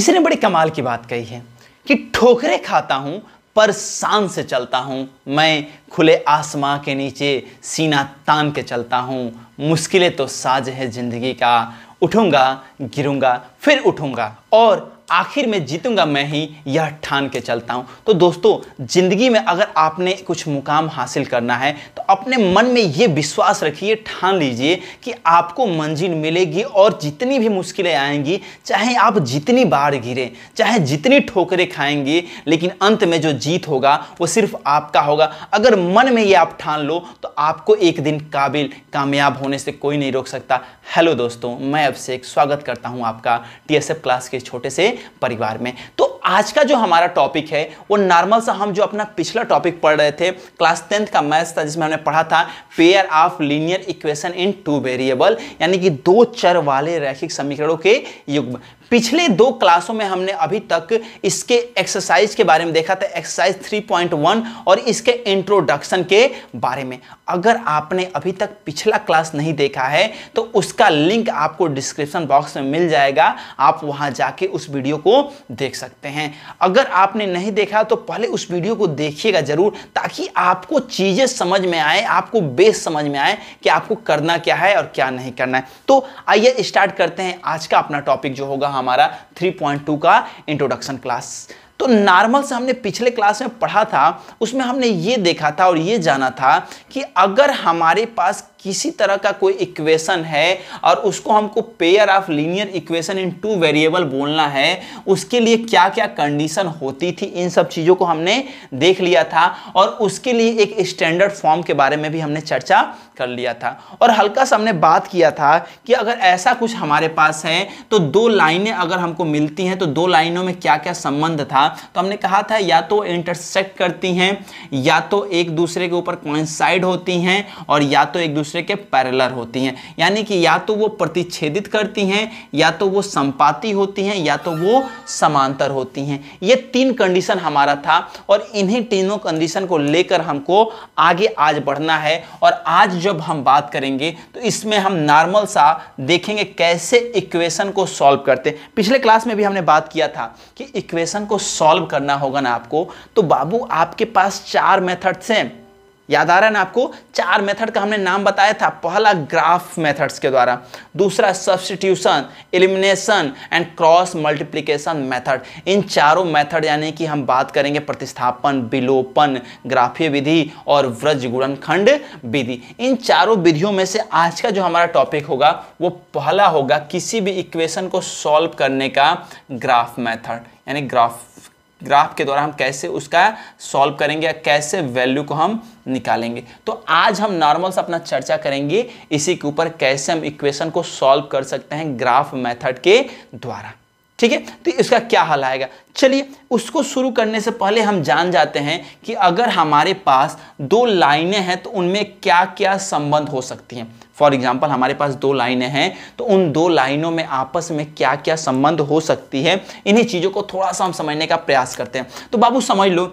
किसी ने बड़ी कमाल की बात कही है कि ठोकरे खाता हूं पर शान से चलता हूं मैं खुले आसमां के नीचे सीना तान के चलता हूं मुश्किलें तो साज है ज़िंदगी का उठूंगा गिरूंगा फिर उठूंगा और आखिर में जीतूंगा मैं ही यह ठान के चलता हूँ तो दोस्तों ज़िंदगी में अगर आपने कुछ मुकाम हासिल करना है तो अपने मन में ये विश्वास रखिए ठान लीजिए कि आपको मंजिल मिलेगी और जितनी भी मुश्किलें आएंगी चाहे आप जितनी बार गिरे चाहे जितनी ठोकरें खाएंगे लेकिन अंत में जो जीत होगा वो सिर्फ आपका होगा अगर मन में ये आप ठान लो तो आपको एक दिन काबिल कामयाब होने से कोई नहीं रोक सकता हेलो दोस्तों मैं अभिषेक स्वागत करता हूँ आपका टी क्लास के छोटे से परिवार में तो आज का जो हमारा टॉपिक है वो नॉर्मल सा हम जो अपना पिछला टॉपिक पढ़ रहे थे क्लास टेंथ का मैथ्स था जिसमें हमने पढ़ा था pair of linear equation in two variable यानी कि दो चर वाले रैखिक समीकरणों के युग पिछले दो क्लासों में हमने अभी तक इसके एक्सरसाइज के बारे में देखा था एक्सरसाइज 3.1 और इसके इंट्रोडक्शन के बारे में अगर आपने अभी तक पिछला क्लास नहीं देखा है तो उसका लिंक आपको डिस्क्रिप्शन बॉक्स में मिल जाएगा आप वहां जाके उस वीडियो को देख सकते हैं अगर आपने नहीं देखा तो पहले उस वीडियो को देखिएगा जरूर ताकि आपको चीजें समझ में आए आपको बेस समझ में आए कि आपको करना क्या है और क्या नहीं करना है तो आइए स्टार्ट करते हैं आज का अपना टॉपिक जो होगा हम हमारा 3.2 का इंट्रोडक्शन क्लास तो नॉर्मल से हमने पिछले क्लास में पढ़ा था उसमें हमने ये देखा था और ये जाना था कि अगर हमारे पास किसी तरह का कोई इक्वेशन है और उसको हमको pair of linear equation in two variable बोलना है उसके लिए क्या क्या कंडीशन होती थी इन सब चीज़ों को हमने देख लिया था और उसके लिए एक स्टैंडर्ड फॉर्म के बारे में भी हमने चर्चा कर लिया था और हल्का सा हमने बात किया था कि अगर ऐसा कुछ हमारे पास है तो दो लाइनें अगर हमको मिलती हैं तो दो लाइनों में क्या क्या संबंध था तो हमने कहा था या तो इंटरसेक्ट करती हैं या तो एक दूसरे के ऊपर कॉइंसाइड होती हैं और या तो एक दूसरे दूसरे के पैरेलल होती हैं यानी कि या तो वो प्रतिच्छेदित करती हैं या तो वो संपाति होती हैं या तो वो समांतर होती हैं ये तीन कंडीशन हमारा था और इन्हीं तीनों कंडीशन को लेकर हमको आगे आज बढ़ना है और आज जब हम बात करेंगे तो इसमें हम नॉर्मल सा देखेंगे कैसे इक्वेशन को सॉल्व करते हैं पिछले क्लास में भी हमने बात किया था कि इक्वेशन को सॉल्व करना होगा ना आपको तो बाबू आपके पास चार मेथड्स हैं याद आ रहा है ना आपको चार मेथड का हमने नाम बताया था पहला ग्राफ मेथड्स के द्वारा दूसरा substitution elimination and cross multiplication method इन चारों मेथड यानी कि हम बात करेंगे प्रतिस्थापन विलोपन ग्राफीय विधि और व्रज गुणनखंड विधि इन चारों विधियों में से आज का जो हमारा टॉपिक होगा वो पहला होगा किसी भी इक्वेशन को सॉल्व करने का ग्राफ मैथड यानी ग्राफ ग्राफ के द्वारा हम कैसे उसका सॉल्व करेंगे या कैसे वैल्यू को हम निकालेंगे तो आज हम नॉर्मल से अपना चर्चा करेंगे इसी के ऊपर कैसे हम इक्वेशन को सॉल्व कर सकते हैं ग्राफ मेथड के द्वारा ठीक है तो इसका क्या हल आएगा चलिए उसको शुरू करने से पहले हम जान जाते हैं कि अगर हमारे पास दो लाइनें हैं तो उनमें क्या क्या संबंध हो सकती हैं फॉर एग्जाम्पल हमारे पास दो लाइनें हैं तो उन दो लाइनों में आपस में क्या क्या संबंध हो सकती है इन्हीं चीज़ों को थोड़ा सा हम समझने का प्रयास करते हैं तो बाबू समझ लो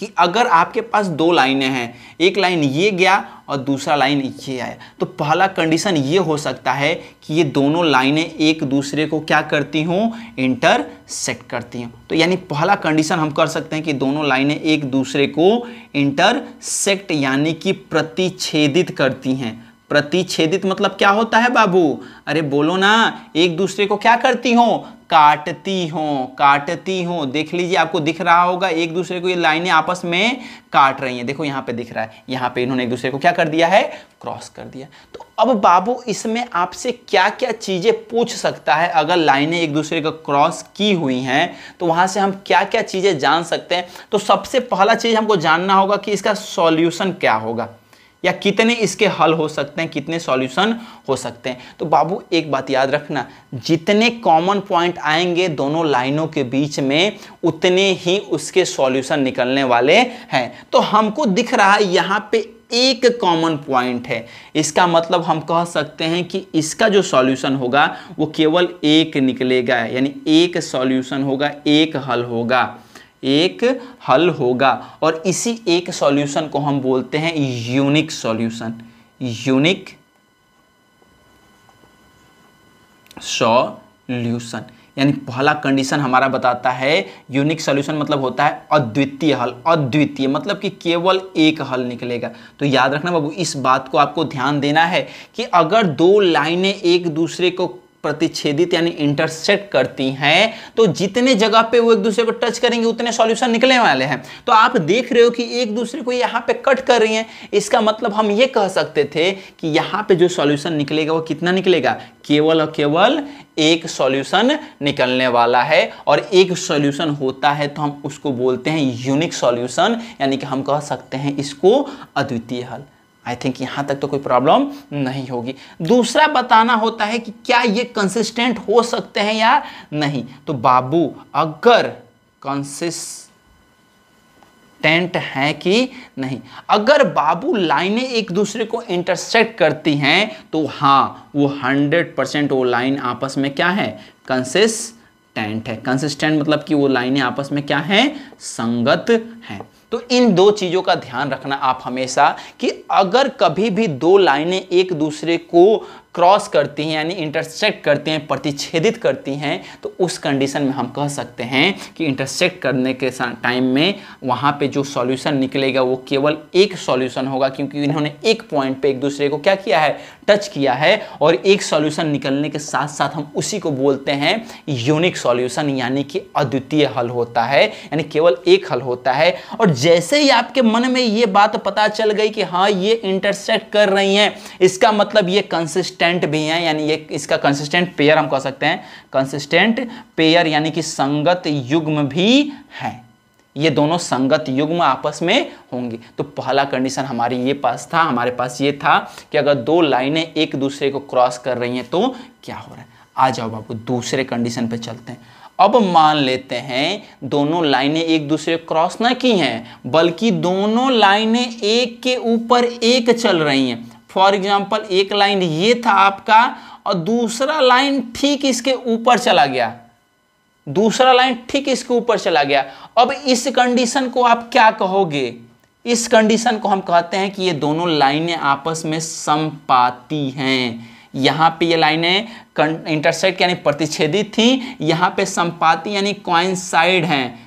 कि अगर आपके पास दो लाइनें हैं एक लाइन ये गया और दूसरा लाइन ये आया तो पहला कंडीशन ये हो सकता है कि ये दोनों लाइनें एक दूसरे को क्या करती हूँ इंटरसेक्ट करती हूँ तो यानी पहला कंडीशन हम कर सकते हैं कि दोनों लाइनें एक दूसरे को इंटरसेक्ट यानी कि प्रतिच्छेदित करती हैं प्रतिच्छेदित मतलब क्या होता है बाबू अरे बोलो ना एक दूसरे को क्या करती हो काटती हो काटती हो देख लीजिए आपको दिख रहा होगा एक दूसरे को ये लाइनें आपस में काट रही हैं देखो यहाँ पे दिख रहा है यहाँ पे इन्होंने एक दूसरे को क्या कर दिया है क्रॉस कर दिया तो अब बाबू इसमें आपसे क्या क्या चीज़ें पूछ सकता है अगर लाइनें एक दूसरे को क्रॉस की हुई हैं तो वहाँ से हम क्या क्या चीज़ें जान सकते हैं तो सबसे पहला चीज़ हमको जानना होगा कि इसका सॉल्यूशन क्या होगा या कितने इसके हल हो सकते हैं कितने सॉल्यूशन हो सकते हैं तो बाबू एक बात याद रखना जितने कॉमन पॉइंट आएंगे दोनों लाइनों के बीच में उतने ही उसके सॉल्यूशन निकलने वाले हैं तो हमको दिख रहा है यहाँ पे एक कॉमन पॉइंट है इसका मतलब हम कह सकते हैं कि इसका जो सॉल्यूशन होगा वो केवल एक निकलेगा यानी एक सॉल्यूशन होगा एक हल होगा एक हल होगा और इसी एक सॉल्यूशन को हम बोलते हैं यूनिक सॉल्यूशन यूनिक सॉल्यूशन यानी पहला कंडीशन हमारा बताता है यूनिक सॉल्यूशन मतलब होता है अद्वितीय हल अद्वितीय मतलब कि केवल एक हल निकलेगा तो याद रखना बाबू इस बात को आपको ध्यान देना है कि अगर दो लाइनें एक दूसरे को प्रतिच्छेदित यानी इंटरसेक्ट करती हैं तो जितने जगह पे वो एक दूसरे को टच करेंगे उतने सॉल्यूशन निकलने वाले हैं तो आप देख रहे हो कि एक दूसरे को यहाँ पे कट कर रही हैं इसका मतलब हम ये कह सकते थे कि यहाँ पे जो सॉल्यूशन निकलेगा वो कितना निकलेगा केवल और केवल एक सॉल्यूशन निकलने वाला है और एक सॉल्यूशन होता है तो हम उसको बोलते हैं यूनिक सॉल्यूशन यानी कि हम कह सकते हैं इसको अद्वितीय हल आई थिंक यहां तक तो कोई प्रॉब्लम नहीं होगी दूसरा बताना होता है कि क्या ये कंसिस्टेंट हो सकते हैं या नहीं तो बाबू अगर कंसिस्टेंट है कि नहीं अगर बाबू लाइनें एक दूसरे को इंटरसेक्ट करती हैं तो हाँ वो हंड्रेड परसेंट वो लाइन आपस में क्या है कंसिस्टेंट है कंसिस्टेंट मतलब कि वो लाइनें आपस में क्या हैं संगत हैं तो इन दो चीज़ों का ध्यान रखना आप हमेशा कि अगर कभी भी दो लाइनें एक दूसरे को क्रॉस करती हैं यानी इंटरसेक्ट करते हैं प्रतिच्छेदित करती हैं तो उस कंडीशन में हम कह सकते हैं कि इंटरसेक्ट करने के टाइम में वहाँ पे जो सॉल्यूशन निकलेगा वो केवल एक सॉल्यूशन होगा क्योंकि इन्होंने एक पॉइंट पे एक दूसरे को क्या किया है टच किया है और एक सॉल्यूशन निकलने के साथ साथ हम उसी को बोलते हैं यूनिक सॉल्यूशन यानी कि अद्वितीय हल होता है यानी केवल एक हल होता है और जैसे ही आपके मन में ये बात पता चल गई कि हाँ ये इंटरसेक्ट कर रही हैं इसका मतलब ये कंसिस्टेंट भी हैं यानी ये इसका कंसिस्टेंट पेयर हम कह सकते हैं कंसिस्टेंट पेयर यानी कि संगत युग्म भी हैं ये दोनों संगत युग्म आपस में होंगे तो पहला कंडीशन हमारे ये पास था हमारे पास ये था कि अगर दो लाइनें एक दूसरे को क्रॉस कर रही हैं तो क्या हो रहा है आ जाओ बाबू दूसरे कंडीशन पे चलते हैं अब मान लेते हैं दोनों लाइनें एक दूसरे क्रॉस ना की हैं बल्कि दोनों लाइनें एक के ऊपर एक चल रही हैं फॉर एग्जाम्पल एक लाइन ये था आपका और दूसरा लाइन ठीक इसके ऊपर चला गया दूसरा लाइन ठीक इसके ऊपर चला गया अब इस कंडीशन को आप क्या कहोगे इस कंडीशन को हम कहते हैं कि ये दोनों लाइनें आपस में संपाती हैं यहाँ पे ये लाइनें इंटरसेक्ट यानी प्रतिच्छेदित थी यहाँ पे संपाती यानी क्वाइन क्वाइंसाइड हैं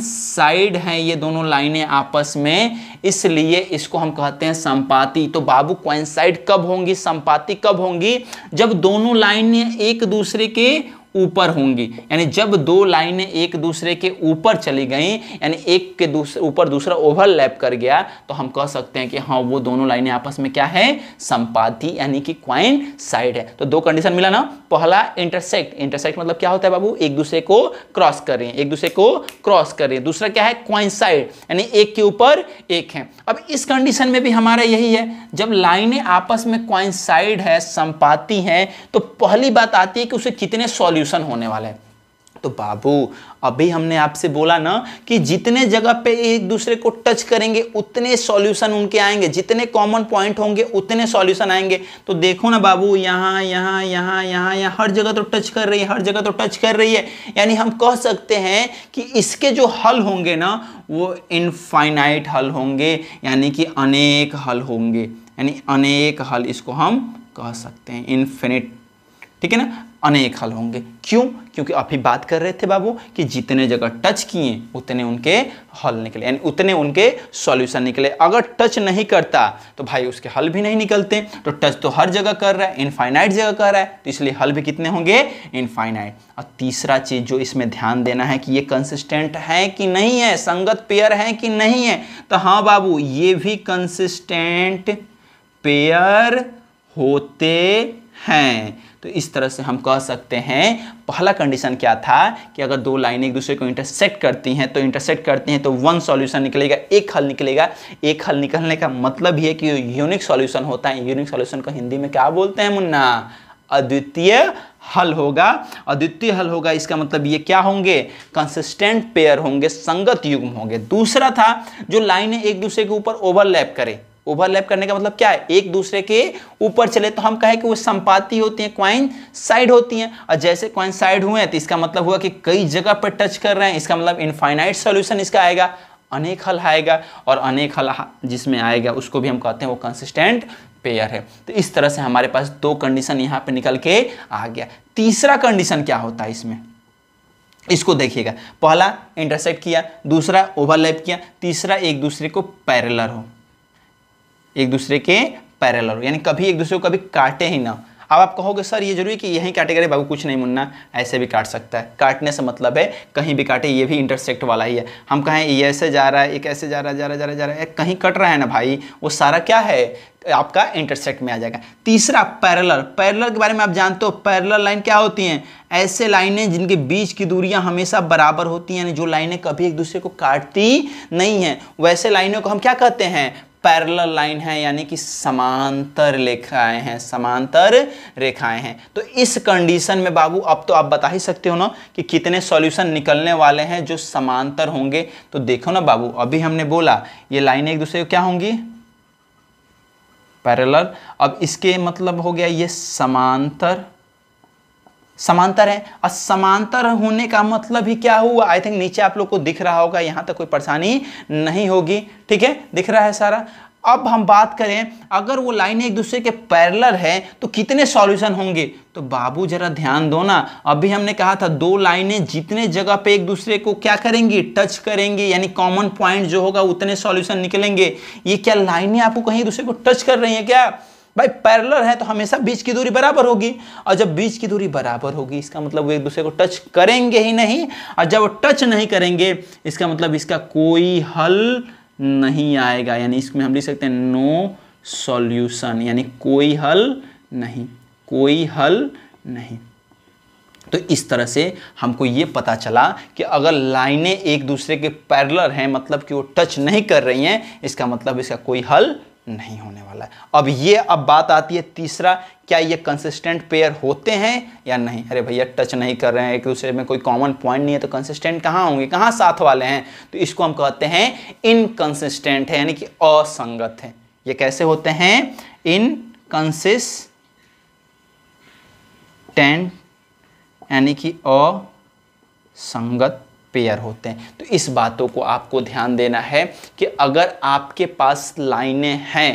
साइड हैं ये दोनों लाइनें आपस में इसलिए इसको हम कहते हैं संपाति तो बाबू क्वाइन साइड कब होंगी संपाति कब होंगी जब दोनों लाइनें एक दूसरे के ऊपर होंगी यानी जब दो लाइनें एक दूसरे के ऊपर चली गई यानी एक के ऊपर दूसरा ओवरलैप कर गया तो हम कह सकते हैं कि हाँ वो दोनों लाइनें आपस में क्या है संपाती यानी कि क्वाइन साइड है तो दो कंडीशन मिला ना पहला इंटरसेक्ट इंटरसेक्ट मतलब क्या होता है बाबू एक दूसरे को क्रॉस कर रहे हैं एक दूसरे को क्रॉस कर रहे हैं दूसरा क्या है क्वाइन साइड यानी एक के ऊपर एक है अब इस कंडीशन में भी हमारा यही है जब लाइनें आपस में क्वाइन साइड है संपाती है तो पहली बात आती है कि उसे कितने सॉल्यूशन पॉल्यूशन होने वाला है तो बाबू अभी हमने आपसे बोला ना कि जितने जगह पे एक दूसरे को टच करेंगे उतने सॉल्यूशन उनके आएंगे जितने कॉमन पॉइंट होंगे उतने सॉल्यूशन आएंगे तो देखो ना बाबू यहाँ यहाँ यहाँ यहाँ यहाँ हर जगह तो टच कर रही है हर जगह तो टच कर रही है यानी हम कह सकते हैं कि इसके जो हल होंगे ना वो इनफाइनाइट हल होंगे यानी कि अनेक हल होंगे यानी अनेक हल इसको हम कह सकते हैं इन्फिनिट ठीक है ना अनेक हल होंगे क्यों क्योंकि अभी बात कर रहे थे बाबू कि जितने जगह टच किए उतने उनके हल निकले यानी उतने उनके सॉल्यूशन निकले अगर टच नहीं करता तो भाई उसके हल भी नहीं निकलते तो टच तो हर जगह कर रहा है इनफाइनाइट जगह कर रहा है तो इसलिए हल भी कितने होंगे इनफाइनाइट और तीसरा चीज़ जो इसमें ध्यान देना है कि ये कंसिस्टेंट है कि नहीं है संगत पेयर है कि नहीं है तो हाँ बाबू ये भी कंसिस्टेंट पेयर होते हैं तो इस तरह से हम कह सकते हैं पहला कंडीशन क्या था कि अगर दो लाइनें एक दूसरे को इंटरसेक्ट करती हैं तो इंटरसेक्ट करती हैं तो वन सॉल्यूशन निकलेगा एक हल निकलेगा एक हल निकलने का मतलब ये कि यूनिक सॉल्यूशन होता है यूनिक सॉल्यूशन को हिंदी में क्या बोलते हैं मुन्ना अद्वितीय हल होगा अद्वितीय हल होगा इसका मतलब ये क्या होंगे कंसिस्टेंट पेयर होंगे संगत युग्म होंगे दूसरा था जो लाइनें एक दूसरे के ऊपर ओवरलैप करें ओवरलैप करने का मतलब क्या है एक दूसरे के ऊपर चले तो हम कहें कि वो संपाति होती हैं क्वाइन साइड होती हैं और जैसे क्वाइन साइड हुए हैं तो इसका मतलब हुआ कि कई जगह पर टच कर रहे हैं इसका मतलब इनफाइनाइट सॉल्यूशन इसका आएगा अनेक हल आएगा और अनेक हल जिसमें आएगा उसको भी हम कहते हैं वो कंसिस्टेंट पेयर है तो इस तरह से हमारे पास दो कंडीशन यहाँ पर निकल के आ गया तीसरा कंडीशन क्या होता है इसमें इसको देखिएगा पहला इंटरसेक्ट किया दूसरा ओवरलैप किया तीसरा एक दूसरे को पैरेलर हो एक दूसरे के पैरेलल हो यानी कभी एक दूसरे को कभी काटे ही ना अब आप कहोगे सर ये जरूरी कि यही कैटेगरी बाबू कुछ नहीं मुन्ना ऐसे भी काट सकता है काटने से मतलब है कहीं भी काटे ये भी इंटरसेक्ट वाला ही है हम कहें ये ऐसे जा रहा है एक ऐसे जा रहा है जा रहा जा रहा जा रहा है कहीं कट रहा है ना भाई वो सारा क्या है आपका इंटरसेक्ट में आ जाएगा तीसरा पैरलर पैरलर के बारे में आप जानते हो पैरलर लाइन क्या होती हैं ऐसे लाइनें जिनके बीच की दूरियां हमेशा बराबर होती हैं यानी जो लाइनें कभी एक दूसरे को काटती नहीं हैं वैसे लाइनों को हम क्या कहते हैं पैरल लाइन है यानी कि समांतर रेखाएं हैं समांतर रेखाएं हैं तो इस कंडीशन में बाबू अब तो आप बता ही सकते हो ना कि कितने सॉल्यूशन निकलने वाले हैं जो समांतर होंगे तो देखो ना बाबू अभी हमने बोला ये लाइन एक दूसरे को क्या होंगी पैरेलल अब इसके मतलब हो गया ये समांतर समांतर है और समांतर होने का मतलब ही क्या हुआ आई थिंक नीचे आप लोग को दिख रहा होगा यहाँ तक कोई परेशानी नहीं होगी ठीक है दिख रहा है सारा अब हम बात करें अगर वो लाइनें एक दूसरे के पैरलर है तो कितने सॉल्यूशन होंगे तो बाबू जरा ध्यान दो ना अभी हमने कहा था दो लाइनें जितने जगह पे एक दूसरे को क्या करेंगी टच करेंगी यानी कॉमन पॉइंट जो होगा उतने सॉल्यूशन निकलेंगे ये क्या लाइनें आपको कहीं दूसरे को टच कर रही हैं क्या भाई पैरलर है तो हमेशा बीच की दूरी बराबर होगी और जब बीच की दूरी बराबर होगी इसका मतलब वो एक दूसरे को टच करेंगे ही नहीं और जब वो टच नहीं करेंगे इसका मतलब इसका कोई हल नहीं आएगा यानी इसमें हम लिख सकते हैं नो सॉल्यूशन यानी कोई हल नहीं कोई हल नहीं तो इस तरह से हमको ये पता चला कि अगर लाइनें एक दूसरे के पैरलर हैं मतलब कि वो टच नहीं कर रही हैं इसका मतलब इसका कोई हल नहीं होने वाला है अब ये अब बात आती है तीसरा क्या ये कंसिस्टेंट पेयर होते हैं या नहीं अरे भैया टच नहीं कर रहे हैं एक दूसरे में कोई कॉमन पॉइंट नहीं है तो कंसिस्टेंट कहाँ होंगे कहाँ साथ वाले हैं तो इसको हम कहते हैं इनकन्सिस्टेंट है यानी कि असंगत है ये कैसे होते हैं इनकन्सिस्टेंट यानी कि असंगत पेयर होते हैं तो इस बातों को आपको ध्यान देना है कि अगर आपके पास लाइनें हैं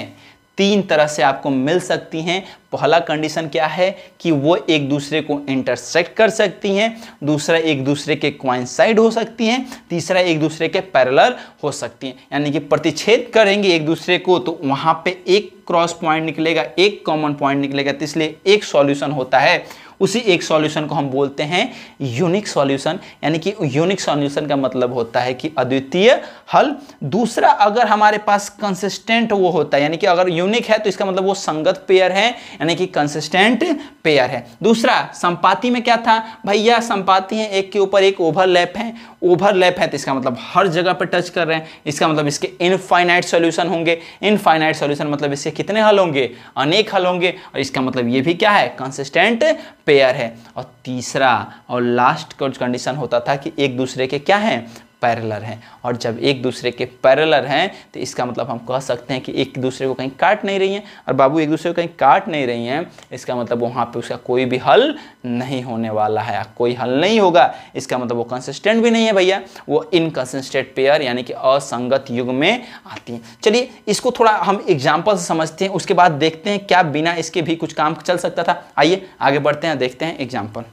तीन तरह से आपको मिल सकती हैं पहला कंडीशन क्या है कि वो एक दूसरे को इंटरसेक्ट कर सकती हैं दूसरा एक दूसरे के साइड हो सकती हैं तीसरा एक दूसरे के पैरलर हो सकती हैं यानी कि प्रतिच्छेद करेंगे एक दूसरे को तो वहाँ पे एक क्रॉस पॉइंट निकलेगा एक कॉमन पॉइंट निकलेगा तो इसलिए एक सॉल्यूशन होता है उसी एक सॉल्यूशन को हम बोलते हैं यूनिक सॉल्यूशन यानी कि यूनिक सॉल्यूशन का मतलब होता है कि अद्वितीय हल दूसरा अगर हमारे पास कंसिस्टेंट वो होता है यानी कि अगर यूनिक है तो इसका मतलब वो संगत पेयर है यानी कि कंसिस्टेंट पेयर है दूसरा संपाति में क्या था भैया संपाति है एक के ऊपर एक ओवरलैप है ओवरलैप है तो इसका मतलब हर जगह पर टच कर रहे हैं इसका मतलब इसके इनफाइनाइट सॉल्यूशन होंगे इनफाइनाइट सॉल्यूशन मतलब इसके कितने हल होंगे अनेक हल होंगे और इसका मतलब ये भी क्या है कंसिस्टेंट पेयर है और तीसरा और लास्ट कंडीशन होता था कि एक दूसरे के क्या हैं पैरलर हैं और जब एक दूसरे के पैरलर हैं तो इसका मतलब हम कह सकते हैं कि एक दूसरे को कहीं काट नहीं रही हैं और बाबू एक दूसरे को कहीं काट नहीं रही हैं इसका मतलब वहाँ पे उसका कोई भी हल नहीं होने वाला है कोई हल नहीं होगा इसका मतलब वो कंसिस्टेंट भी नहीं है भैया वो इनकन्सिस्टेंट पेयर यानी कि असंगत युग में आती हैं चलिए इसको थोड़ा हम एग्जाम्पल से समझते हैं उसके बाद देखते हैं क्या बिना इसके भी कुछ काम चल सकता था आइए आगे बढ़ते हैं देखते हैं एग्जाम्पल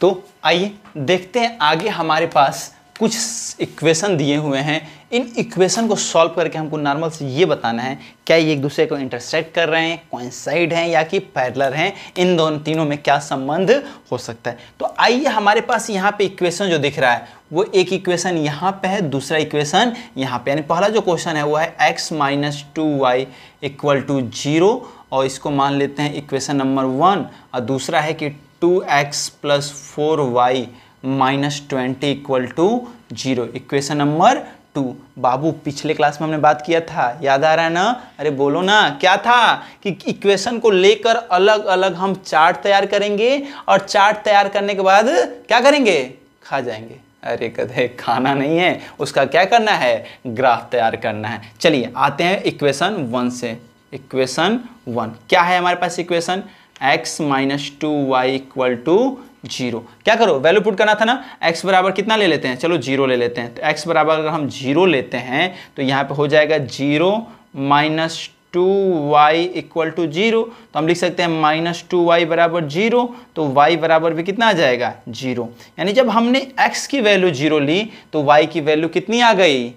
तो आइए देखते हैं आगे हमारे पास कुछ इक्वेशन दिए हुए हैं इन इक्वेशन को सॉल्व करके हमको नॉर्मल से ये बताना है क्या ये एक दूसरे को इंटरसेक्ट कर रहे हैं कॉइंसाइड हैं या कि पैरलर हैं इन दोनों तीनों में क्या संबंध हो सकता है तो आइए हमारे पास यहाँ पे इक्वेशन जो दिख रहा है वो एक इक्वेशन यहाँ पे है दूसरा इक्वेशन यहाँ पे यानी पहला जो क्वेश्चन है वो है x minus two y equal to zero और इसको मान लेते हैं इक्वेशन नंबर वन और दूसरा है कि two x plus four y minus twenty equal to zero equation number two बाबू पिछले क्लास में हमने बात किया था याद आ रहा है ना अरे बोलो ना क्या था कि इक्वेशन को लेकर अलग अलग हम चार्ट तैयार करेंगे और चार्ट तैयार करने के बाद क्या करेंगे खा जाएंगे अरे कदे खाना नहीं है उसका क्या करना है ग्राफ तैयार करना है चलिए आते हैं इक्वेशन वन से इक्वेशन वन क्या है हमारे पास equation x minus two y equal to zero क्या करो वैल्यू पुट करना था ना एक्स बराबर कितना ले लेते हैं चलो जीरो ले लेते हैं तो एक्स बराबर अगर हम जीरो लेते हैं तो यहाँ पे हो जाएगा zero minus two y equal to zero तो हम लिख सकते हैं माइनस टू वाई बराबर जीरो तो वाई बराबर भी कितना आ जाएगा जीरो यानी जब हमने एक्स की वैल्यू जीरो ली तो वाई की वैल्यू कितनी आ गई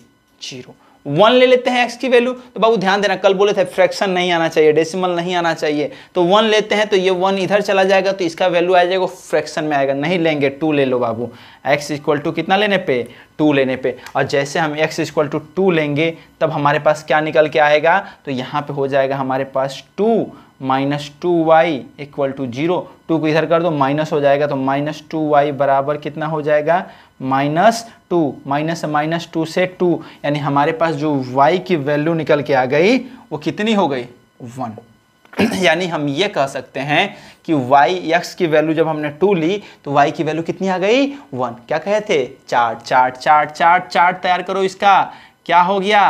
जीरो वन ले लेते हैं एक्स की वैल्यू तो बाबू ध्यान देना कल बोले थे फ्रैक्शन नहीं आना चाहिए डेसिमल नहीं आना चाहिए तो वन लेते हैं तो ये वन इधर चला जाएगा तो इसका वैल्यू आ जाएगा फ्रैक्शन में आएगा नहीं लेंगे टू ले लो बाबू एक्स इक्वल टू कितना लेने पे टू लेने पे और जैसे हम एक्स इक्वल टू टू लेंगे तब हमारे पास क्या निकल के आएगा तो यहाँ पर हो जाएगा हमारे पास two minus two y equal to zero two को इधर कर दो माइनस हो जाएगा तो माइनस टू वाई बराबर कितना हो जाएगा minus two minus minus two से टू यानी हमारे पास जो वाई की वैल्यू निकल के आ गई वो कितनी हो गई वन यानी हम ये कह सकते हैं कि वाई एक्स की वैल्यू जब हमने टू ली तो वाई की वैल्यू कितनी आ गई वन क्या कहे थे chart chart chart chart chart तैयार करो इसका क्या हो गया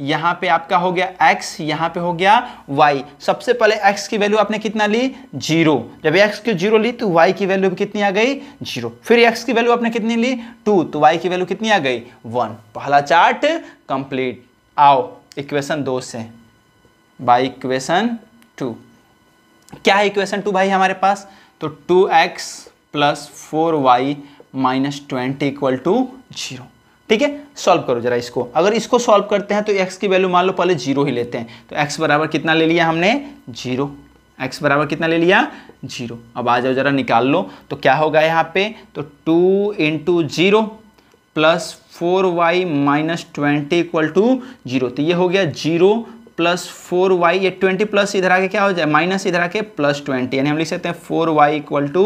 यहां पे आपका हो गया x यहां पे हो गया y सबसे पहले x की वैल्यू आपने कितना ली जीरो जब x की जीरो ली तो y की वैल्यू कितनी आ गई जीरो फिर x की वैल्यू आपने कितनी ली टू तो y की वैल्यू कितनी आ गई वन पहला चार्ट कंप्लीट आओ इक्वेशन दो से बाई इक्वेशन टू क्या है इक्वेशन टू भाई हमारे पास तो two x plus four y minus twenty equal to zero ठीक है सॉल्व करो जरा इसको अगर इसको सॉल्व करते हैं तो एक्स की वैल्यू मान लो पहले जीरो ही लेते हैं तो एक्स बराबर कितना ले लिया हमने जीरो एक्स बराबर कितना ले लिया जीरो अब आ जाओ जरा निकाल लो तो क्या होगा यहाँ पे तो two into zero plus four y minus twenty equal to zero तो ये हो गया जीरो प्लस फोर वाई ये ट्वेंटी प्लस इधर आके क्या हो जाए माइनस इधर आके प्लस ट्वेंटी यानी हम लिख सकते हैं four y equal to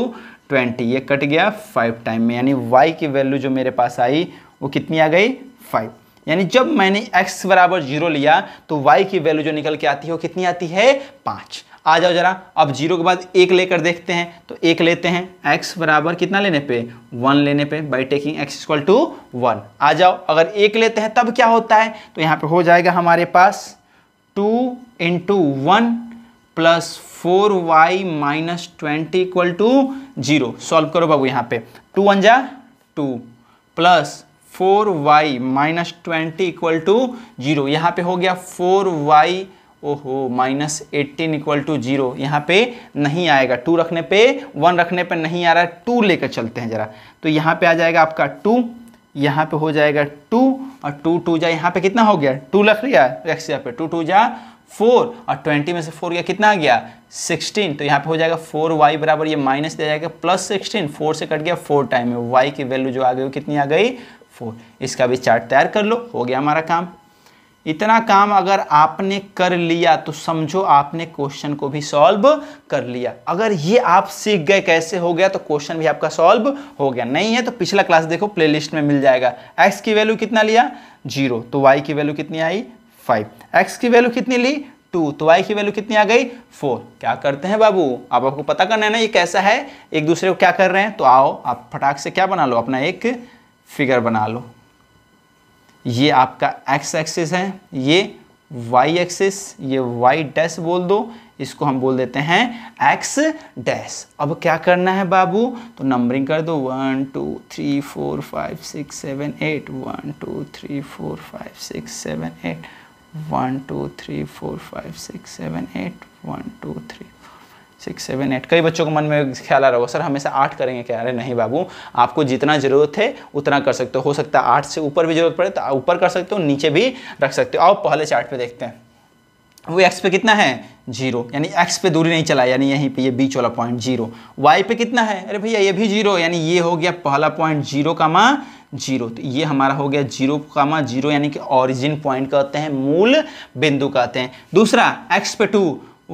twenty ये कट गया फाइव टाइम में यानी वाई की वैल्यू जो मेरे पास आई वो कितनी आ गई फाइव यानी जब मैंने x बराबर जीरो लिया तो y की वैल्यू जो निकल के आती है वो कितनी आती है पाँच आ जाओ जरा अब जीरो के बाद एक लेकर देखते हैं तो एक लेते हैं x बराबर कितना लेने पे वन लेने पे by taking x equal to one आ जाओ अगर एक लेते हैं तब क्या होता है तो यहाँ पे हो जाएगा हमारे पास two into one plus four y minus twenty equal to zero solve करो बाबू यहाँ पे टू वन जा two plus four y minus twenty equal to zero यहाँ पे हो गया फोर वाई ओहो minus eighteen equal to zero यहाँ पे नहीं आएगा टू रखने पे वन रखने पे नहीं आ रहा है टू लेकर चलते हैं ज़रा तो यहाँ पे आ जाएगा आपका टू यहाँ पे हो जाएगा टू और टू टू जा यहाँ पे कितना हो गया टू रख लिया यहाँ पे टू टू जा फोर और ट्वेंटी में से फोर गया कितना आ गया सिक्सटीन तो यहाँ पे हो जाएगा फोर वाई बराबर ये माइनस दिया जाएगा प्लस सिक्सटीन फोर से कट गया फोर टाइम में वाई की वैल्यू जो आ गई कितनी आ गई फोर इसका भी चार्ट तैयार कर लो हो गया हमारा काम इतना काम अगर आपने कर लिया तो समझो आपने क्वेश्चन को भी सॉल्व कर लिया अगर ये आप सीख गए कैसे हो गया तो क्वेश्चन भी आपका सॉल्व हो गया नहीं है तो पिछला क्लास देखो प्लेलिस्ट में मिल जाएगा एक्स की वैल्यू कितना लिया जीरो तो वाई की वैल्यू कितनी आई फाइव एक्स की वैल्यू कितनी ली टू तो वाई की वैल्यू कितनी आ गई फोर क्या करते हैं बाबू आप आपको पता करना है ना ये कैसा है एक दूसरे को क्या कर रहे हैं तो आओ आप फटाक से क्या बना लो अपना एक फिगर बना लो ये आपका एक्स एक्सिस है ये वाई एक्सिस ये वाई डैश बोल दो इसको हम बोल देते हैं एक्स डैश अब क्या करना है बाबू तो नंबरिंग कर दो one two three four five six seven eight one two three four five six seven eight one two three four five six seven eight one two three six seven eight कई बच्चों को मन में ख्याल आ रहा होगा सर हमेशा आठ करेंगे क्या अरे नहीं बाबू आपको जितना ज़रूरत है उतना कर सकते हो हो सकता है आठ से ऊपर भी ज़रूरत पड़े तो ऊपर कर सकते हो नीचे भी रख सकते हो आओ पहले चार्ट पे देखते हैं वो एक्स पे कितना है जीरो यानी एक्स पे दूरी नहीं चला यानी यहीं पे ये बीच वाला पॉइंट जीरो वाई पे कितना है अरे भैया ये भी जीरो यानी ये हो गया पहला पॉइंट जीरो का माँ जीरो तो ये हमारा हो गया जीरो का माँ जीरो यानी कि ऑरिजिन पॉइंट कहते हैं मूल बिंदु कहते हैं दूसरा एक्स पे टू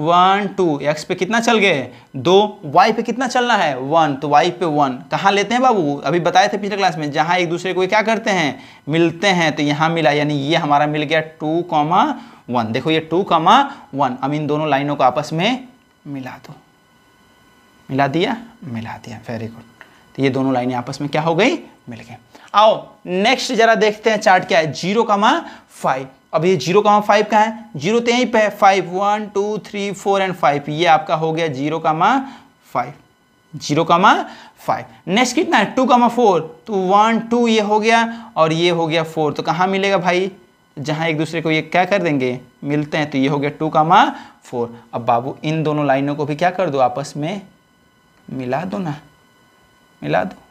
वन टू एक्स पे कितना चल गए दो वाई पे कितना चलना है वन तो वाई पे वन कहाँ लेते हैं बाबू अभी बताए थे पिछले क्लास में जहाँ एक दूसरे को क्या करते हैं मिलते हैं तो यहाँ मिला यानी ये हमारा मिल गया टू कॉमा वन देखो ये टू कॉमा वन अब इन दोनों लाइनों को आपस में मिला दो मिला दिया मिला दिया वेरी गुड तो ये दोनों लाइनें आपस में क्या हो गई मिल गई आओ नेक्स्ट जरा देखते हैं चार्ट क्या है जीरो कमा फाइव अब ये जीरो कामा फाइव का है जीरो तो यहीं पे है five one two three four and five ये आपका हो गया zero comma five zero comma five next कितना है टू कामा फोर तो वन टू ये हो गया और ये हो गया फोर तो कहाँ मिलेगा भाई जहाँ एक दूसरे को ये क्या कर देंगे मिलते हैं तो ये हो गया टू कामा फोर अब बाबू इन दोनों लाइनों को भी क्या कर दो आपस में मिला दो ना मिला दो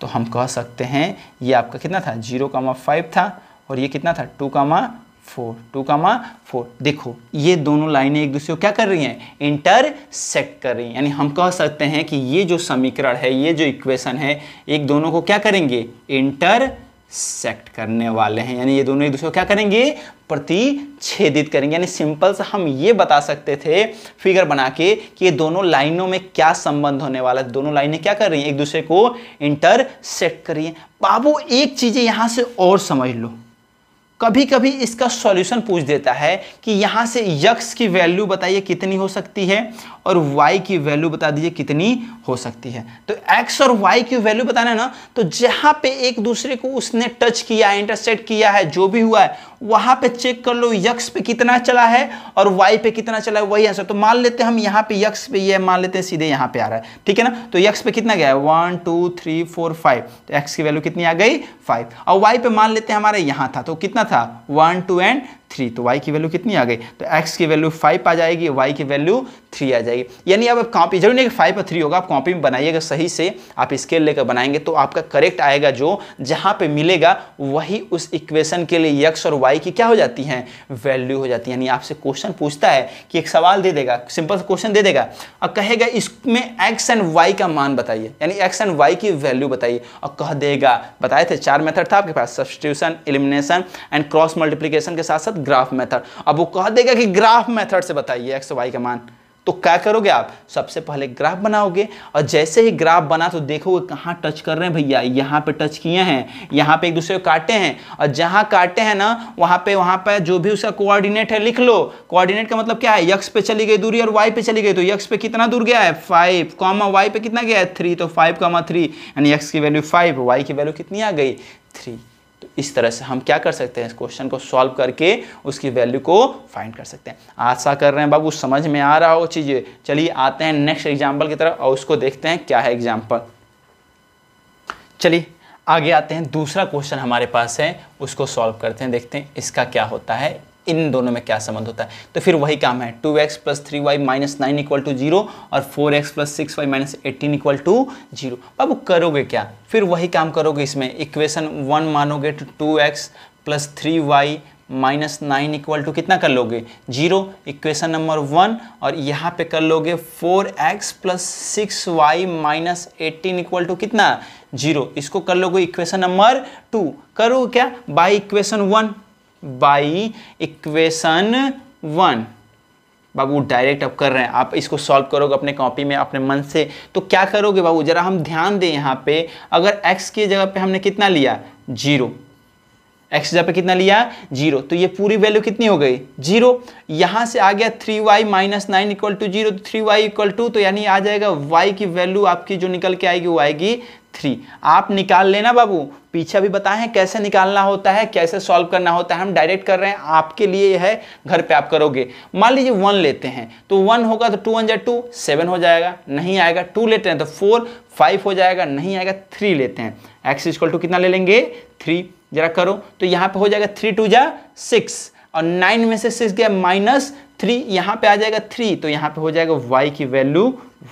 तो हम कह सकते हैं ये आपका कितना था जीरो कामा फाइव था और ये कितना था two comma four two comma four देखो ये दोनों लाइनें एक दूसरे को क्या कर रही हैं इंटरसेक्ट कर रही हैं यानी हम कह सकते हैं कि ये जो समीकरण है ये जो इक्वेशन है एक दोनों को क्या करेंगे इंटर सेक्ट करने वाले हैं यानी ये दोनों एक दूसरे को क्या करेंगे प्रतिच्छेदित करेंगे यानी सिंपल से हम ये बता सकते थे फिगर बना के कि ये दोनों लाइनों में क्या संबंध होने वाला है दोनों लाइनें क्या कर रही हैं एक दूसरे को इंटरसेक्ट कर रही हैं बाबू एक चीज यहाँ से और समझ लो कभी कभी इसका सॉल्यूशन पूछ देता है कि यहाँ से यक्स की वैल्यू बताइए कितनी हो सकती है और वाई की वैल्यू बता दीजिए कितनी हो सकती है तो एक्स और वाई की वैल्यू बताना ना तो जहाँ पे एक दूसरे को उसने टच किया है इंटरसेट किया है जो भी हुआ है वहां पे चेक कर लो यक्स पे कितना चला है और वाई पे कितना चला है वही आंसर तो मान लेते हैं हम यहाँ पे यक्स पे ये मान लेते हैं सीधे यहाँ पे आ रहा है ठीक है ना तो यक्स पे कितना गया है one two three four five तो एक्स की वैल्यू कितनी आ गई फाइव और वाई पे मान लेते हैं हमारे यहाँ था तो कितना था वन टू एंड थ्री तो वाई की वैल्यू कितनी आ गई तो एक्स की वैल्यू फाइव आ जाएगी वाई की वैल्यू थ्री आ जाएगी यानी अब कॉपी जरूर नहीं कि फाइव और थ्री होगा आप कॉपी में बनाइएगा सही से आप स्केल लेकर बनाएंगे तो आपका करेक्ट आएगा जो जहाँ पे मिलेगा वही उस इक्वेशन के लिए यक्स और वाई की क्या हो जाती है वैल्यू हो जाती है यानी आपसे क्वेश्चन पूछता है कि एक सवाल दे देगा सिंपल क्वेश्चन दे देगा और कहेगा इसमें एक्स एंड वाई का मान बताइए यानी एक्स एंड वाई की वैल्यू बताइए और कह देगा बताए थे चार मेथड था आपके पास substitution elimination and cross multiplication के साथ साथ ग्राफ मेथड अब वो कह देगा कि ग्राफ मेथड से बताइए एक्स वाई का मान तो क्या करोगे आप सबसे पहले ग्राफ बनाओगे और जैसे ही ग्राफ बना तो देखोगे कहाँ टच कर रहे हैं भैया यहाँ पे टच किए हैं यहाँ पे एक दूसरे को काटे हैं और जहाँ काटे हैं ना वहाँ पे वहाँ पे जो भी उसका कोऑर्डिनेट है लिख लो कोऑर्डिनेट का मतलब क्या है यक्स पे चली गई दूरी और वाई पे चली गई तो यक्स पे कितना दूर गया है फाइव कॉमा वाई पे कितना गया है थ्री तो फाइव कॉमा थ्री यानी यक्स की वैल्यू फाइव वाई की वैल्यू कितनी आ गई थ्री तो इस तरह से हम क्या कर सकते हैं इस क्वेश्चन को सॉल्व करके उसकी वैल्यू को फाइंड कर सकते हैं आशा कर रहे हैं बाबू समझ में आ रहा हो चीज़ें चलिए आते हैं नेक्स्ट एग्जाम्पल की तरफ और उसको देखते हैं क्या है एग्जाम्पल चलिए आगे आते हैं दूसरा क्वेश्चन हमारे पास है उसको सॉल्व करते हैं देखते हैं इसका क्या होता है इन दोनों में क्या संबंध होता है तो फिर वही काम है two x plus three y minus nine equal to zero और four x plus six y minus eighteen equal to zero अब करोगे क्या फिर वही काम करोगे इसमें इक्वेशन वन मानोगे तो two x plus three y minus nine equal to कितना कर लोगे जीरो इक्वेशन नंबर वन और यहाँ पे कर लोगे four x plus six y minus eighteen equal to कितना जीरो इसको कर लोगे इक्वेशन नंबर टू करोगे क्या by equation one by equation one बाबू डायरेक्ट अब कर रहे हैं आप इसको सॉल्व करोगे अपने कॉपी में अपने मन से तो क्या करोगे बाबू ज़रा हम ध्यान दें यहाँ पे अगर x की जगह पे हमने कितना लिया जीरो एक्स जगह पे कितना लिया जीरो तो ये पूरी वैल्यू कितनी हो गई जीरो यहाँ से आ गया three y minus nine equal to zero three y equal to तो यानी आ जाएगा वाई की वैल्यू आपकी जो निकल के आएगी वो आएगी थ्री आप निकाल लेना बाबू पीछे भी बताएं कैसे निकालना होता है कैसे सॉल्व करना होता है हम डायरेक्ट कर रहे हैं आपके लिए यह है घर पे आप करोगे मान लीजिए वन लेते हैं तो वन होगा तो टू वन जाए टू सेवन हो जाएगा नहीं आएगा टू लेते हैं तो फोर फाइव हो जाएगा नहीं आएगा थ्री लेते हैं एक्स इक्वल टू कितना ले लेंगे थ्री जरा करो तो यहाँ पर हो जाएगा थ्री टू जा सिक्स और नाइन में से सिक्स गया माइनस थ्री यहाँ पर आ जाएगा थ्री तो यहाँ पर हो जाएगा वाई की वैल्यू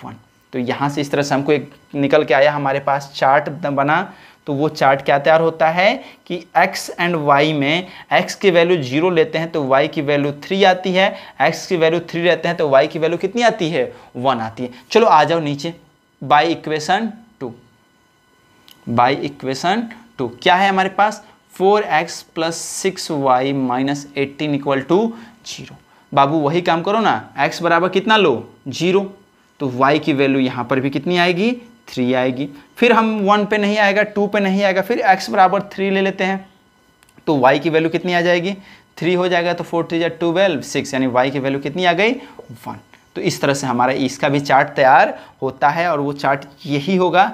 वन तो यहाँ से इस तरह से हमको एक निकल के आया हमारे पास चार्ट बना तो वो चार्ट क्या तैयार होता है कि x एंड y में x की वैल्यू जीरो लेते हैं तो y की वैल्यू थ्री आती है x की वैल्यू थ्री रहते हैं तो y की वैल्यू कितनी आती है वन आती है चलो आ जाओ नीचे by equation two by equation two क्या है हमारे पास four x plus six y minus eighteen equal to zero बाबू वही काम करो ना x बराबर कितना लो जीरो तो y की वैल्यू यहाँ पर भी कितनी आएगी थ्री आएगी फिर हम वन पे नहीं आएगा टू पे नहीं आएगा फिर x बराबर थ्री ले लेते हैं तो y की वैल्यू कितनी आ जाएगी थ्री हो जाएगा तो फोर थ्री या ट्वेल्व सिक्स यानी वाई की वैल्यू कितनी आ गई वन तो इस तरह से हमारा इसका भी चार्ट तैयार होता है और वो चार्ट यही होगा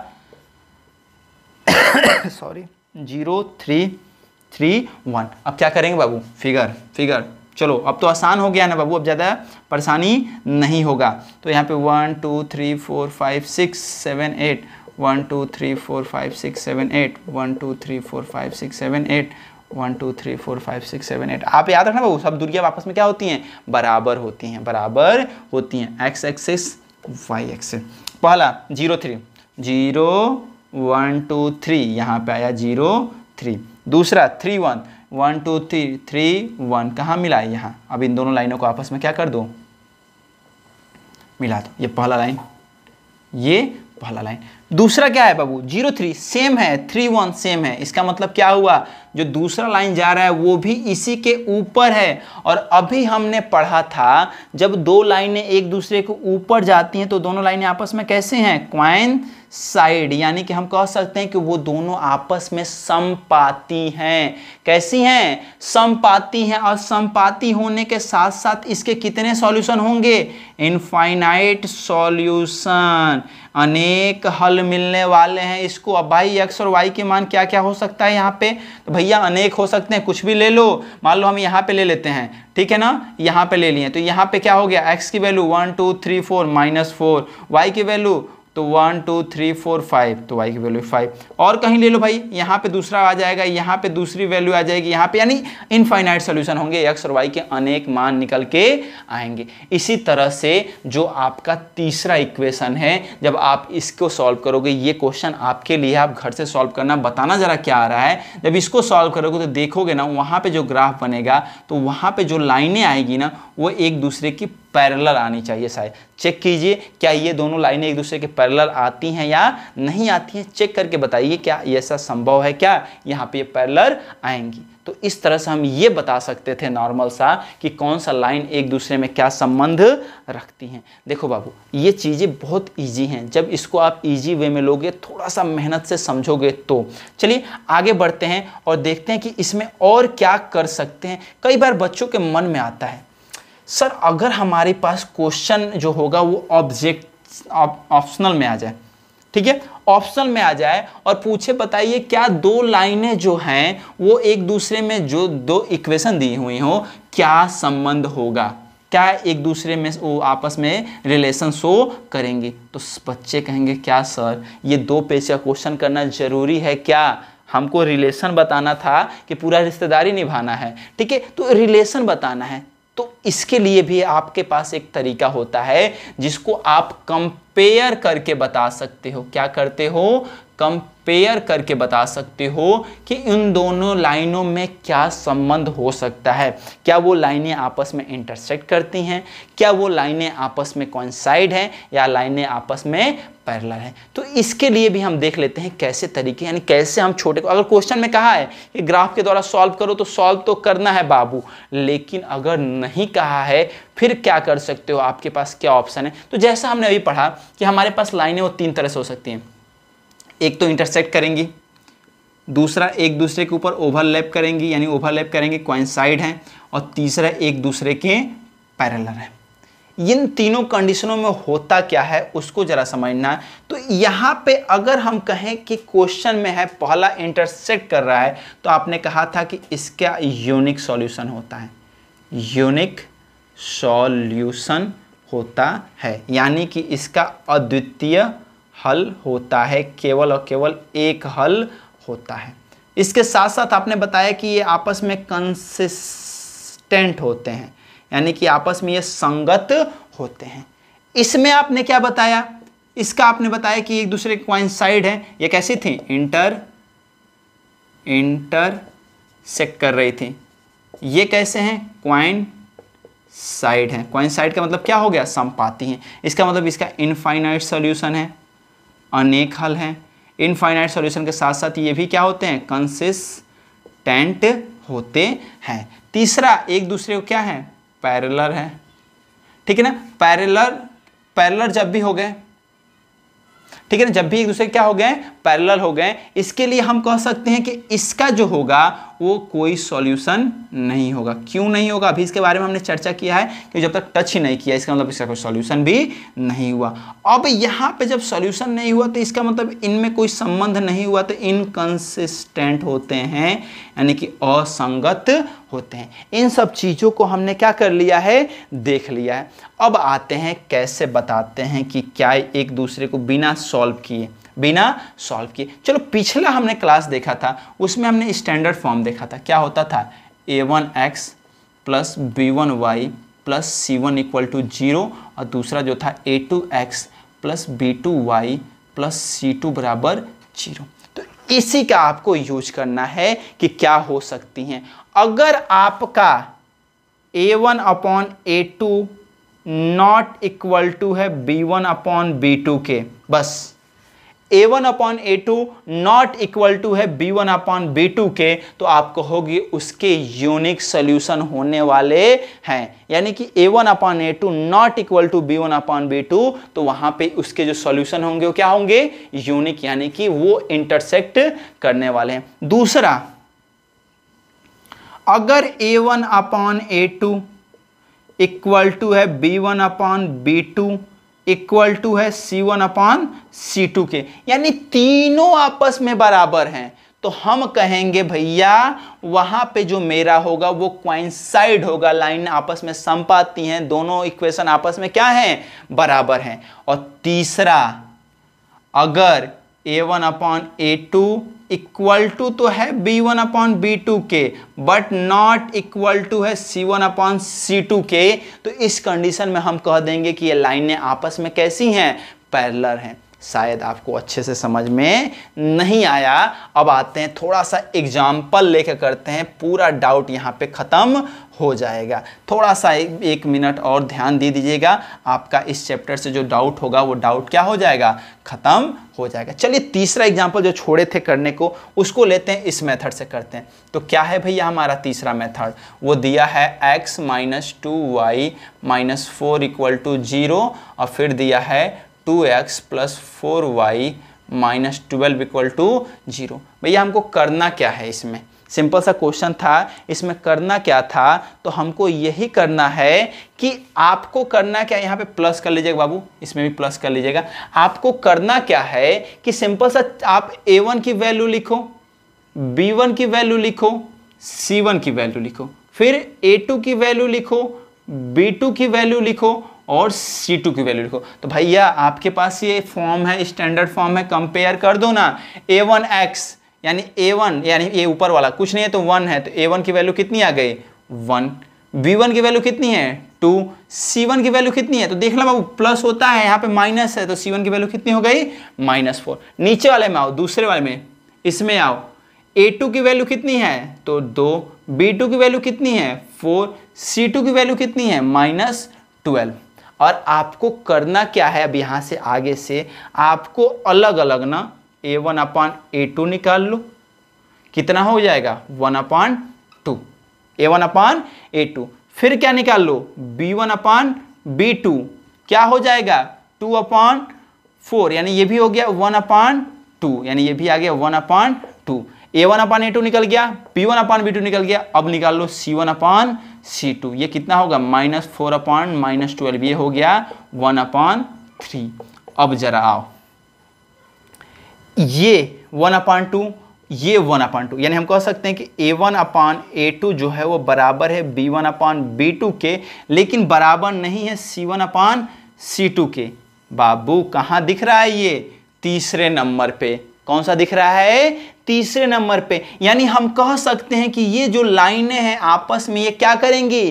sorry zero three three one अब क्या करेंगे बाबू फिगर फिगर चलो अब तो आसान हो गया ना बाबू अब ज़्यादा परेशानी नहीं होगा तो यहाँ पे one two three four five six seven eight one two three four five six seven eight one two three four five six seven eight one two three four five six seven eight आप याद रखना बाबू सब दूरियाँ आपस में क्या होती हैं बराबर होती हैं बराबर होती हैं एक्स एक्सिस वाई एक्सिस पहला zero three zero one two three यहाँ पे आया जीरो थ्री दूसरा three one one two three three one कहाँ मिला है यहाँ अब इन दोनों लाइनों को आपस में क्या कर दो मिला दो ये पहला लाइन ये पहला लाइन दूसरा क्या है बाबू जीरो थ्री सेम है थ्री वन सेम है इसका मतलब क्या हुआ जो दूसरा लाइन जा रहा है वो भी इसी के ऊपर है और अभी हमने पढ़ा था जब दो लाइनें एक दूसरे के ऊपर जाती हैं तो दोनों लाइनें आपस में कैसे हैं क्वाइन साइड यानी कि हम कह सकते हैं कि वो दोनों आपस में संपाती हैं कैसी हैं संपाती हैं और संपाती होने के साथ साथ इसके कितने सॉल्यूशन होंगे इनफाइनाइट सॉल्यूशन अनेक हल मिलने वाले हैं इसको अब भाई एक्स और वाई के मान क्या क्या हो सकता है यहाँ पे तो भैया अनेक हो सकते हैं कुछ भी ले लो मान लो हम यहाँ पे ले लेते हैं ठीक है ना यहाँ पे ले लिए तो यहाँ पे क्या हो गया एक्स की value one two three four minus four y की वैल्यू तो one two three four five तो वाई की वैल्यू फाइव और कहीं ले लो भाई यहाँ पे दूसरा आ जाएगा यहाँ पे दूसरी वैल्यू आ जाएगी यहाँ पे यानी इनफाइनाइट सोल्यूशन होंगे एक्स और वाई के अनेक मान निकल के आएंगे इसी तरह से जो आपका तीसरा इक्वेशन है जब आप इसको सॉल्व करोगे ये क्वेश्चन आपके लिए आप घर से सॉल्व करना बताना ज़रा क्या आ रहा है जब इसको सॉल्व करोगे तो देखोगे ना वहाँ पर जो ग्राफ बनेगा तो वहाँ पर जो लाइनें आएगी ना वो एक दूसरे की पैरलर आनी चाहिए शायद चेक कीजिए क्या ये दोनों लाइनें एक दूसरे के पैरेलल आती हैं या नहीं आती हैं चेक करके बताइए क्या ऐसा संभव है क्या यहाँ पे ये पैरेलल आएंगी तो इस तरह से हम ये बता सकते थे नॉर्मल सा कि कौन सा लाइन एक दूसरे में क्या संबंध रखती हैं देखो बाबू ये चीज़ें बहुत इजी हैं जब इसको आप इजी वे में लोगे थोड़ा सा मेहनत से समझोगे तो चलिए आगे बढ़ते हैं और देखते हैं कि इसमें और क्या कर सकते हैं कई बार बच्चों के मन में आता है सर अगर हमारे पास क्वेश्चन जो होगा वो ऑब्जेक्ट ऑप्शनल में आ जाए ठीक है ऑप्शन में आ जाए और पूछे बताइए क्या दो लाइनें जो हैं वो एक दूसरे में जो दो इक्वेशन दी हुई हो क्या संबंध होगा क्या एक दूसरे में वो आपस में रिलेशन शो करेंगी तो बच्चे कहेंगे क्या सर ये दो पेज का क्वेश्चन करना ज़रूरी है क्या हमको रिलेशन बताना था कि पूरा रिश्तेदारी निभाना है ठीक है तो रिलेशन बताना है तो इसके लिए भी आपके पास एक तरीका होता है जिसको आप कंपेयर करके बता सकते हो क्या करते हो कंपेयर करके बता सकते हो कि इन दोनों लाइनों में क्या संबंध हो सकता है क्या वो लाइनें आपस में इंटरसेक्ट करती हैं क्या वो लाइनें आपस में कॉन्साइड हैं या लाइनें आपस में पैरल है तो इसके लिए भी हम देख लेते हैं कैसे तरीके यानी कैसे हम छोटे को अगर क्वेश्चन में कहा है कि ग्राफ के द्वारा सॉल्व करो तो सॉल्व तो करना है बाबू लेकिन अगर नहीं कहा है फिर क्या कर सकते हो आपके पास क्या ऑप्शन है तो जैसा हमने अभी पढ़ा कि हमारे पास लाइनें वो तीन तरह से हो सकती हैं एक तो इंटरसेक्ट करेंगी दूसरा एक दूसरे के ऊपर ओवरलैप करेंगी यानी ओवरलैप करेंगे क्वाइन साइड हैं और तीसरा एक दूसरे के पैरेलल हैं इन तीनों कंडीशनों में होता क्या है उसको ज़रा समझना तो यहाँ पे अगर हम कहें कि क्वेश्चन में है पहला इंटरसेक्ट कर रहा है तो आपने कहा था कि इसका यूनिक सॉल्यूशन होता है यूनिक सॉल्यूशन होता है यानी कि इसका अद्वितीय हल होता है केवल और केवल एक हल होता है इसके साथ साथ आपने बताया कि ये आपस में कंसिस्टेंट होते हैं यानी कि आपस में ये संगत होते हैं इसमें आपने क्या बताया इसका आपने बताया कि एक दूसरे क्वाइंसाइड है ये कैसी थी इंटर इंटर सेक कर रही थी ये कैसे हैं क्वाइन साइड है क्वाइन साइड का मतलब क्या हो गया संपाती हैं इसका मतलब इसका इनफाइनाइट सोल्यूशन है अनेक हल हैं इनफाइनाइट सॉल्यूशन के साथ साथ ये भी क्या होते हैं कंसिस्टेंट होते हैं तीसरा एक दूसरे को क्या है पैरेलर है ठीक है ना पैरेलर पैरेलर जब भी हो गए ठीक है ना जब भी एक दूसरे क्या हो गए पैरेलल हो गए इसके लिए हम कह सकते हैं कि इसका जो होगा वो कोई सॉल्यूशन नहीं होगा क्यों नहीं होगा अभी इसके बारे में हमने चर्चा किया है कि जब तक टच ही नहीं किया इसका मतलब इसका कोई सॉल्यूशन भी नहीं हुआ अब यहाँ पे जब सॉल्यूशन नहीं हुआ तो इसका मतलब इनमें कोई संबंध नहीं हुआ तो इनकन्सिस्टेंट होते हैं यानी कि असंगत होते हैं इन सब चीज़ों को हमने क्या कर लिया है देख लिया है अब आते हैं कैसे बताते हैं कि क्या एक दूसरे को बिना सॉल्व किए बिना सॉल्व किए चलो पिछला हमने क्लास देखा था उसमें हमने स्टैंडर्ड फॉर्म देखा था क्या होता था A one x plus B one y plus C one equal to zero और दूसरा जो था A two x plus B two y plus C two बराबर जीरो तो इसी का आपको यूज करना है कि क्या हो सकती हैं अगर आपका A one upon A two not equal to है B one upon B two के बस A one upon A two not equal to है B one upon B two के तो आप कहोगे उसके यूनिक सोल्यूशन होने वाले हैं यानी कि ए one upon A two not equal to B one upon B two तो वहां पे उसके जो सोल्यूशन होंगे वो क्या होंगे यूनिक यानी कि वो इंटरसेक्ट करने वाले हैं दूसरा अगर A one upon A two equal to है B one upon B two equal to है सी वन अपॉन सी टू के यानी तीनों आपस में बराबर हैं तो हम कहेंगे भैया वहां पे जो मेरा होगा वो क्वाइंसाइड होगा लाइन आपस में संपाती हैं दोनों इक्वेशन आपस में क्या हैं बराबर हैं और तीसरा अगर A one upon A two equal to तो है B one upon B two के बट नॉट इक्वल टू है सी वन अपॉन सी टू के तो इस कंडीशन में हम कह देंगे कि ये लाइनें आपस में कैसी हैं पैरलर हैं शायद आपको अच्छे से समझ में नहीं आया अब आते हैं थोड़ा सा एग्जाम्पल लेकर करते हैं पूरा डाउट यहाँ पे ख़त्म हो जाएगा थोड़ा सा एक, एक मिनट और ध्यान दे दीजिएगा आपका इस चैप्टर से जो डाउट होगा वो डाउट क्या हो जाएगा ख़त्म हो जाएगा चलिए तीसरा एग्जाम्पल जो छोड़े थे करने को उसको लेते हैं इस मेथड से करते हैं तो क्या है भैया हमारा तीसरा मेथड वो दिया है x minus two y minus four equal to zero और फिर दिया है two x plus four y minus twelve equal to zero भैया हमको करना क्या है इसमें सिंपल सा क्वेश्चन था इसमें करना क्या था तो हमको यही करना है कि आपको करना क्या यहाँ पे प्लस कर लीजिएगा बाबू इसमें भी प्लस कर लीजिएगा आपको करना क्या है कि सिंपल सा आप ए वन की वैल्यू लिखो बी वन की वैल्यू लिखो सी वन की वैल्यू लिखो फिर ए टू की वैल्यू लिखो बी टू की वैल्यू लिखो और सी टू की वैल्यू लिखो तो भैया आपके पास ये फॉर्म है स्टैंडर्ड फॉर्म है कंपेयर कर दो ना ए वन एक्स यानी ए वन यानी ए ऊपर वाला कुछ नहीं है तो वन है तो ए वन की वैल्यू कितनी आ गई वन बी वन की वैल्यू कितनी है टू सी वन की वैल्यू कितनी है तो देख लो बाबू प्लस होता है यहाँ पे माइनस है तो सी वन की वैल्यू कितनी हो गई माइनस फोर नीचे वाले में आओ दूसरे वाले में इसमें आओ ए टू की वैल्यू कितनी है तो दो बी टू की वैल्यू कितनी है फोर सी टू की वैल्यू कितनी है माइनस ट्वेल्व और आपको करना क्या है अब यहाँ से आगे से आपको अलग अलग ना A one upon A to निकाल लो कितना हो जाएगा one upon two A one upon A two फिर क्या निकाल लो B one upon B two क्या हो जाएगा टू अपॉन फोर यानी ये भी हो गया वन अपान टू यानी ये भी आ गया one upon two A one upon A two निकल गया B one upon B two निकल गया अब निकाल लो सी वन अपान सी टू ये कितना होगा minus four upon minus twelve ये हो गया वन अपॉन थ्री अब जरा आओ ये वन अपान टू ये वन अपान टू यानी हम कह सकते हैं कि ए वन अपान ए टू जो है वो बराबर है B one upon B two के लेकिन बराबर नहीं है सी वन अपान सी टू के बाबू कहाँ दिख रहा है ये तीसरे नंबर पे कौन सा दिख रहा है तीसरे नंबर पे यानी हम कह सकते हैं कि ये जो लाइनें हैं आपस में ये क्या करेंगी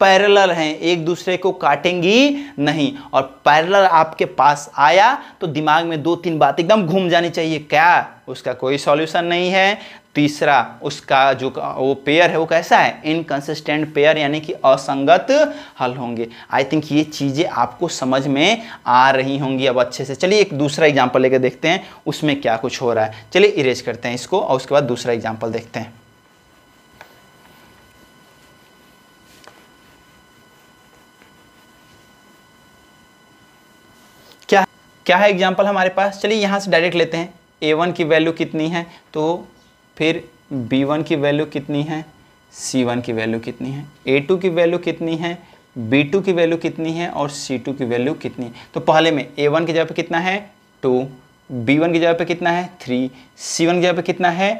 पैरेलल हैं एक दूसरे को काटेंगी नहीं और पैरेलल आपके पास आया तो दिमाग में दो तीन बात एकदम घूम जानी चाहिए क्या उसका कोई सॉल्यूशन नहीं है तीसरा उसका जो वो पेयर है वो कैसा है इनकन्सिस्टेंट पेयर यानी कि असंगत हल होंगे आई थिंक ये चीज़ें आपको समझ में आ रही होंगी अब अच्छे से चलिए एक दूसरा एग्जाम्पल लेकर देखते हैं उसमें क्या कुछ हो रहा है चलिए इरेज करते हैं इसको और उसके बाद दूसरा एग्जाम्पल देखते हैं क्या है एग्जाम्पल हमारे पास चलिए यहाँ से डायरेक्ट लेते हैं ए वन की वैल्यू कितनी है तो फिर बी वन की वैल्यू कितनी है सी वन की वैल्यू कितनी है ए टू की वैल्यू कितनी है बी टू की वैल्यू कितनी है और सी टू की वैल्यू कितनी है तो पहले में ए वन की जगह पर कितना है टू बी वन की जगह पर कितना है थ्री सी वन की जगह पर कितना है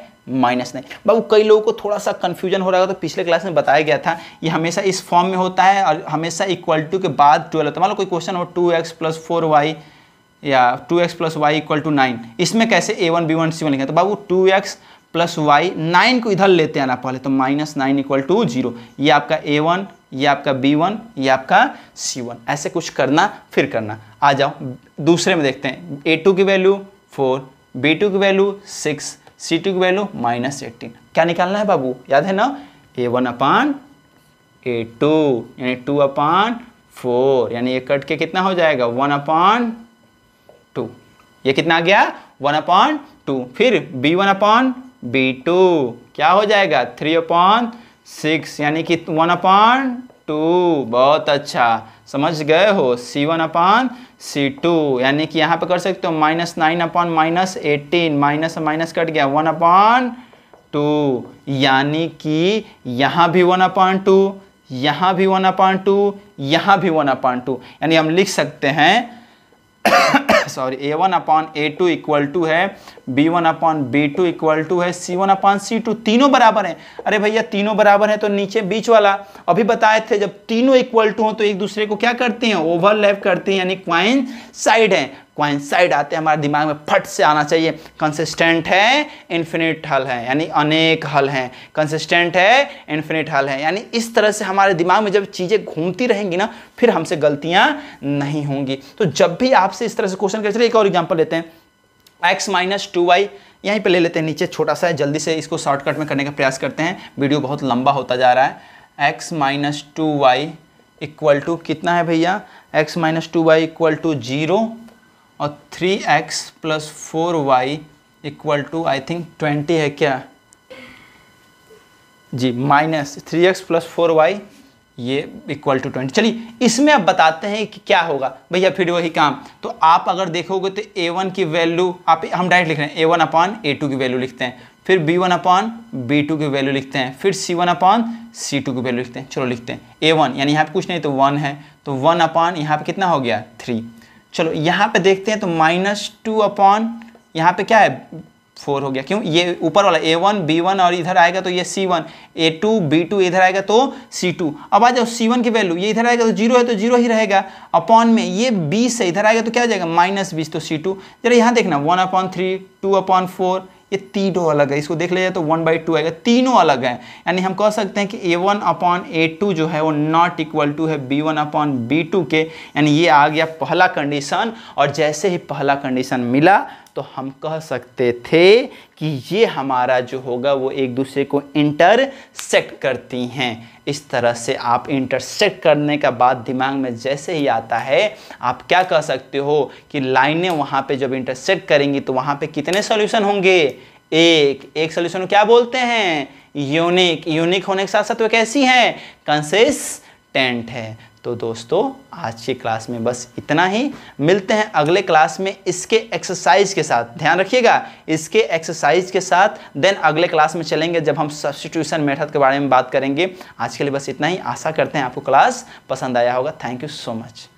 माइनस नाइन बाबू कई लोगों को थोड़ा सा कन्फ्यूजन हो रहा होगा तो पिछले क्लास में बताया गया था ये हमेशा इस फॉर्म में होता है और हमेशा इक्वल टू के बाद ट्वेल्व होता है मान लो कोई क्वेश्चन हो two x plus four y या two x plus y equal to nine इसमें कैसे A one B one C one लिखा तो बाबू two x plus y nine को इधर लेते आना पहले तो minus nine equal to zero ये आपका ए वन ये आपका बी वन ये आपका सी वन ऐसे कुछ करना फिर करना आ जाओ दूसरे में देखते हैं ए टू की वैल्यू फोर बी टू की वैल्यू सिक्स सी टू की वैल्यू माइनस एटीन क्या निकालना है बाबू याद है ना A one upon A two यानी टू अपान फोर यानी ये कट के कितना हो जाएगा वन अपान ये कितना आ गया वन अपॉन टू फिर B one upon B two क्या हो जाएगा थ्री अपॉन सिक्स यानी कि वन अपॉन टू बहुत अच्छा समझ गए हो सी वन अपॉन सी टू यानी कि यहाँ पे कर सकते हो minus nine upon minus eighteen minus minus cut गया वन अपॉन टू यानी कि यहाँ भी वन अपॉन टू यहाँ भी वन अपॉन टू यहाँ भी वन अपॉन टू यानी हम लिख सकते हैं sorry A one upon A two equal to है B one upon B two equal to है सी वन अपॉन सी टू तीनों बराबर हैं अरे भैया तीनों बराबर हैं तो नीचे बीच वाला अभी बताए थे जब तीनों इक्वल टू हो तो एक दूसरे को क्या करते हैं ओवरलैप करते हैं यानी क्वाइन साइड है क्वाइंसाइड आते हैं हमारे दिमाग में फट से आना चाहिए कंसिस्टेंट है इन्फिनिट हल है यानी अनेक हल हैं कंसिस्टेंट है इन्फिनिट हल है यानी इस तरह से हमारे दिमाग में जब चीज़ें घूमती रहेंगी ना फिर हमसे गलतियाँ नहीं होंगी तो जब भी आपसे इस तरह से क्वेश्चन कर एक और एग्जाम्पल लेते हैं एक्स माइनस टू वाई यहीं पर ले लेते हैं नीचे छोटा सा है जल्दी से इसको शॉर्टकट में करने का प्रयास करते हैं वीडियो बहुत लंबा होता जा रहा है x minus two y equal to कितना है भैया x minus two y equal to zero और three x plus four y equal to I think twenty है क्या जी minus three x plus four y ये इक्वल टू ट्वेंटी चलिए इसमें आप बताते हैं कि क्या होगा भैया फिर वही काम तो आप अगर देखोगे तो ए वन की वैल्यू आप हम डायरेक्ट लिख रहे हैं a one upon A two की वैल्यू लिखते हैं फिर B one upon B two की वैल्यू लिखते हैं फिर सी वन अपॉन सी टू की वैल्यू लिखते हैं चलो लिखते हैं ए वन यानी यहाँ पे कुछ नहीं तो वन है तो वन अपॉन यहाँ पे कितना हो गया थ्री चलो यहाँ पे देखते हैं तो माइनस टू अपॉन यहाँ पे क्या है फोर हो गया क्यों ये ऊपर वाला ए वन बी वन और इधर आएगा तो ये c one a two b two इधर आएगा तो सी टू अब आ जाओ सी वन की वैल्यू ये इधर आएगा तो जीरो है तो जीरो ही रहेगा अपॉन में ये बीस है इधर आएगा तो क्या हो जाएगा माइनस बीस तो सी टू जरा यहाँ देखना one upon three two upon four ये तीनों अलग है इसको देख लिया जाए तो वन बाई टू आएगा तीनों अलग हैं यानी हम कह सकते हैं कि ए वन अपॉन ए टू जो है वो नॉट इक्वल टू है B one upon B two के यानी ये आ गया पहला कंडीशन और जैसे ही पहला कंडीशन मिला तो हम कह सकते थे कि ये हमारा जो होगा वो एक दूसरे को इंटरसेक्ट करती हैं इस तरह से आप इंटरसेक्ट करने का बात दिमाग में जैसे ही आता है आप क्या कह सकते हो कि लाइनें वहाँ पे जब इंटरसेक्ट करेंगी तो वहाँ पे कितने सॉल्यूशन होंगे एक एक सॉल्यूशन क्या बोलते हैं यूनिक यूनिक होने के साथ साथ वो कैसी है टेंट है तो दोस्तों आज की क्लास में बस इतना ही मिलते हैं अगले क्लास में इसके एक्सरसाइज के साथ ध्यान रखिएगा इसके एक्सरसाइज के साथ देन अगले क्लास में चलेंगे जब हम सब्सटीट्यूशन मेथड के बारे में बात करेंगे आज के लिए बस इतना ही आशा करते हैं आपको क्लास पसंद आया होगा थैंक यू सो मच